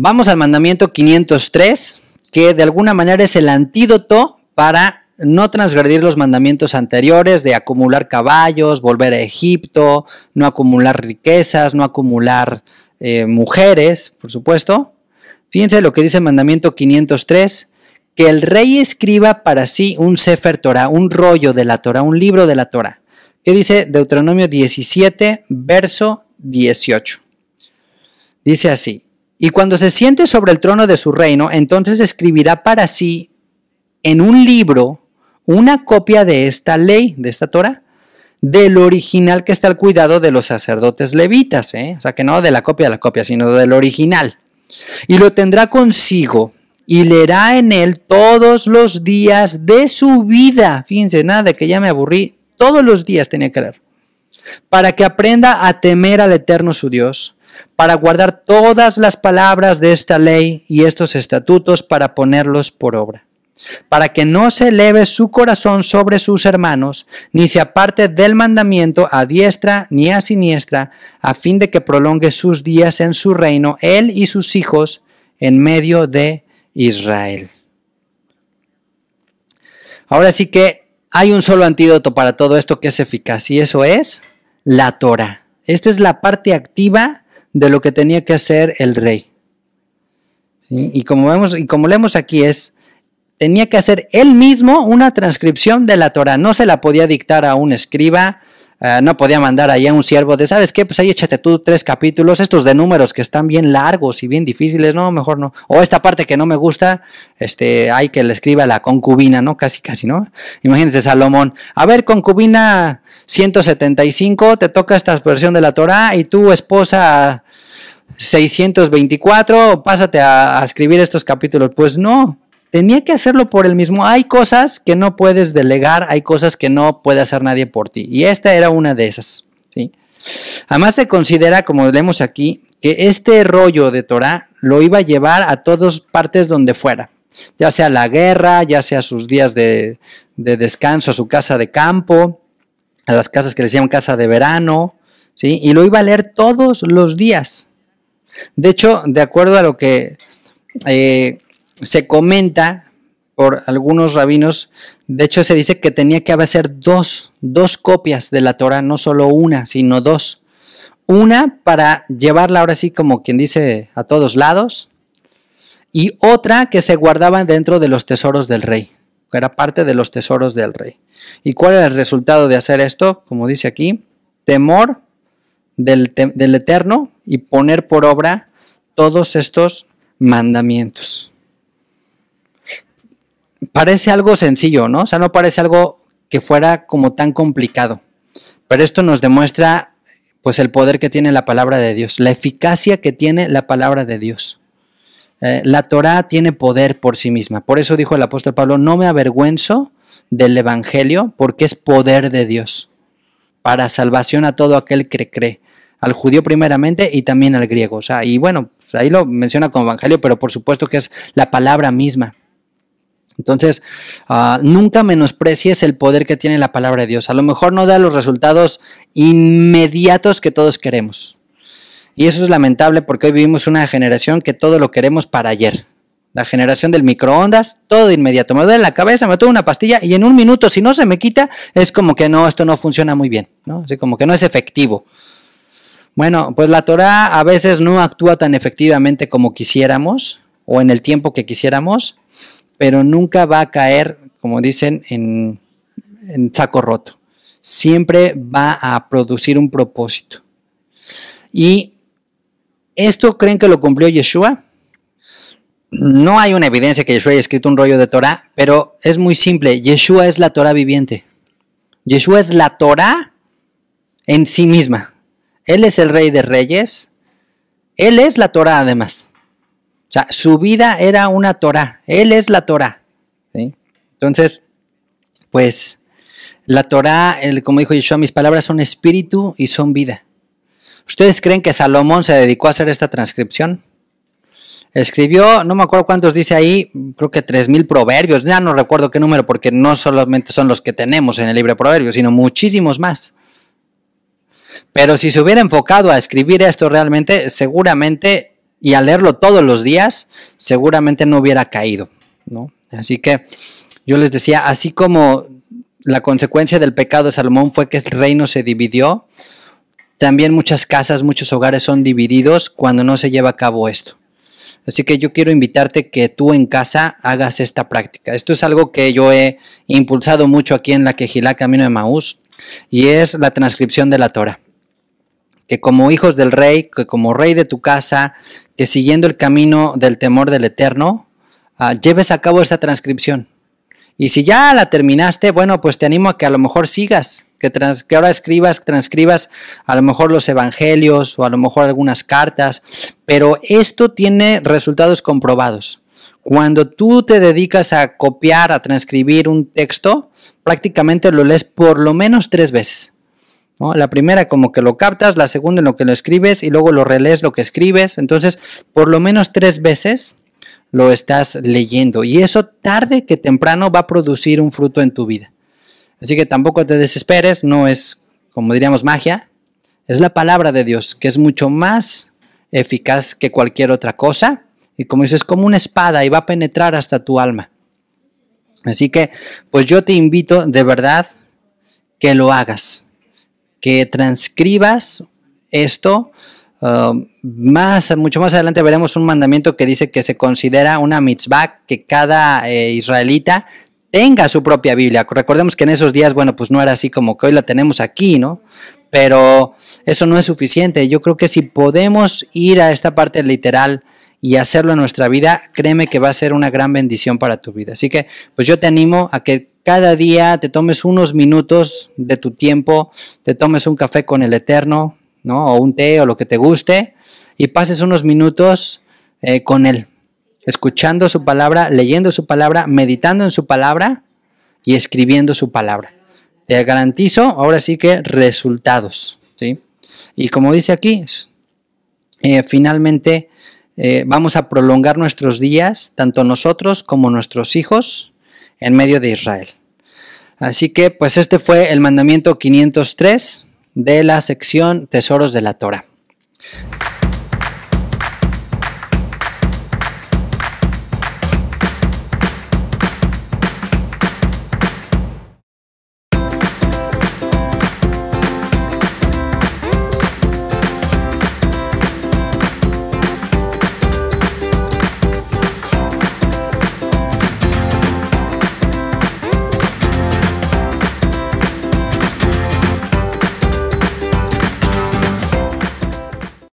Vamos al mandamiento 503, que de alguna manera es el antídoto para no transgredir los mandamientos anteriores de acumular caballos, volver a Egipto, no acumular riquezas, no acumular eh, mujeres, por supuesto. Fíjense lo que dice el mandamiento 503, que el rey escriba para sí un Sefer Torah, un rollo de la Torah, un libro de la Torah, que dice Deuteronomio 17, verso 18. Dice así, y cuando se siente sobre el trono de su reino, entonces escribirá para sí en un libro una copia de esta ley, de esta Torah, del original que está al cuidado de los sacerdotes levitas, ¿eh? o sea que no de la copia de la copia, sino del original. Y lo tendrá consigo y leerá en él todos los días de su vida. Fíjense, nada de que ya me aburrí, todos los días tenía que leer. Para que aprenda a temer al Eterno su Dios para guardar todas las palabras de esta ley y estos estatutos para ponerlos por obra, para que no se eleve su corazón sobre sus hermanos, ni se aparte del mandamiento a diestra ni a siniestra, a fin de que prolongue sus días en su reino, él y sus hijos, en medio de Israel. Ahora sí que hay un solo antídoto para todo esto que es eficaz y eso es la Torah. Esta es la parte activa de lo que tenía que hacer el rey. Y como vemos y como leemos aquí es tenía que hacer él mismo una transcripción de la Torah, no se la podía dictar a un escriba, eh, no podía mandar ahí a un siervo de, ¿sabes qué? Pues ahí échate tú tres capítulos, estos de números que están bien largos y bien difíciles, no, mejor no. O esta parte que no me gusta, este, hay que le escriba la concubina, ¿no? Casi, casi, ¿no? Imagínate Salomón, a ver, concubina 175, te toca esta versión de la Torah y tu esposa 624, pásate a, escribir estos capítulos. Pues no, tenía que hacerlo por él mismo. Hay cosas que no puedes delegar, hay cosas que no puede hacer nadie por ti. Y esta era una de esas. ¿sí? Además se considera, como leemos aquí, que este rollo de Torah lo iba a llevar a todas partes donde fuera, ya sea la guerra, ya sea sus días de, descanso, a su casa de campo, a las casas que le decían casa de verano, ¿sí? y lo iba a leer todos los días. De hecho, de acuerdo a lo que eh, se comenta por algunos rabinos, de hecho se dice que tenía que haber dos, dos copias de la Torah, no solo una, sino dos. Una para llevarla ahora sí como quien dice a todos lados y otra que se guardaba dentro de los tesoros del rey, que era parte de los tesoros del rey. ¿Y cuál era el resultado de hacer esto? Como dice aquí, temor del, del Eterno y poner por obra todos estos mandamientos. Parece algo sencillo, ¿no? O sea, no parece algo que fuera como tan complicado. Pero esto nos demuestra pues el poder que tiene la palabra de Dios, la eficacia que tiene la palabra de Dios. Eh, la Torá tiene poder por sí misma. Por eso dijo el apóstol Pablo, no me avergüenzo del Evangelio porque es poder de Dios para salvación a todo aquel que cree, al judío primeramente y también al griego. O sea, y bueno, ahí lo menciona con evangelio, pero por supuesto que es la palabra misma. Entonces, ah, nunca menosprecies el poder que tiene la palabra de Dios. A lo mejor no da los resultados inmediatos que todos queremos. Y eso es lamentable porque hoy vivimos una generación que todo lo queremos para ayer. La generación del microondas, todo de inmediato. Me duele la cabeza, me tomo una pastilla y en un minuto, si no se me quita, es como que no, esto no funciona muy bien, ¿no? Así como que no es efectivo. Bueno, pues la Torah a veces no actúa tan efectivamente como quisiéramos o en el tiempo que quisiéramos, pero nunca va a caer, como dicen, en, saco roto. Siempre va a producir un propósito. Y esto creen que lo cumplió Yeshua. No hay una evidencia que Yeshua haya escrito un rollo de Torah, pero es muy simple. Yeshua es la Torah viviente. Yeshua es la Torah en sí misma. Él es el rey de reyes. Él es la Torah además. O sea, su vida era una Torah. Él es la Torah. Entonces, pues la Torah, el, como dijo Yeshua, mis palabras son espíritu y son vida. ¿Ustedes creen que Salomón se dedicó a hacer esta transcripción? Escribió, no me acuerdo cuántos dice ahí, creo que 3.000 proverbios, ya no recuerdo qué número, porque no solamente son los que tenemos en el libro de proverbios, sino muchísimos más. Pero si se hubiera enfocado a escribir esto realmente, seguramente, y a leerlo todos los días, seguramente no hubiera caído, Así que yo les decía, así como la consecuencia del pecado de Salomón fue que el reino se dividió, también muchas casas, muchos hogares son divididos cuando no se lleva a cabo esto. Así que yo quiero invitarte que tú en casa hagas esta práctica. Esto es algo que yo he impulsado mucho aquí en la Quejilá Camino de Maús y es la transcripción de la Torah que como hijos del rey, que como rey de tu casa, que siguiendo el camino del temor del Eterno, ah, lleves a cabo esta transcripción. Y si ya la terminaste, bueno, pues te animo a que a lo mejor sigas, que, que ahora escribas, transcribas a lo mejor los evangelios o a lo mejor algunas cartas, pero esto tiene resultados comprobados. Cuando tú te dedicas a copiar, a transcribir un texto, prácticamente lo lees por lo menos tres veces. La primera como que lo captas, la segunda en lo que lo escribes y luego lo relees lo que escribes. Entonces, por lo menos tres veces lo estás leyendo y eso tarde que temprano va a producir un fruto en tu vida. Así que tampoco te desesperes, no es, como diríamos, magia, es la palabra de Dios, que es mucho más eficaz que cualquier otra cosa y como dices, es como una espada y va a penetrar hasta tu alma. Así que, pues yo te invito de verdad que lo hagas que transcribas esto. Um, más, mucho más adelante veremos un mandamiento que dice que se considera una mitzvah que cada eh, israelita tenga su propia Biblia. Recordemos que en esos días, bueno, pues no era así como que hoy la tenemos aquí, ¿no? Pero eso no es suficiente. Yo creo que si podemos ir a esta parte literal y hacerlo en nuestra vida, créeme que va a ser una gran bendición para tu vida. Así que, pues yo te animo a que cada día te tomes unos minutos de tu tiempo, te tomes un café con el Eterno, ¿no? O un té o lo que te guste, y pases unos minutos eh, con Él, escuchando su palabra, leyendo su palabra, meditando en su palabra y escribiendo su palabra. Te garantizo, ahora sí que resultados, ¿sí? Y como dice aquí, eh, finalmente eh, vamos a prolongar nuestros días, tanto nosotros como nuestros hijos, en medio de Israel. Así que pues este fue el mandamiento 503 de la sección Tesoros de la Torah.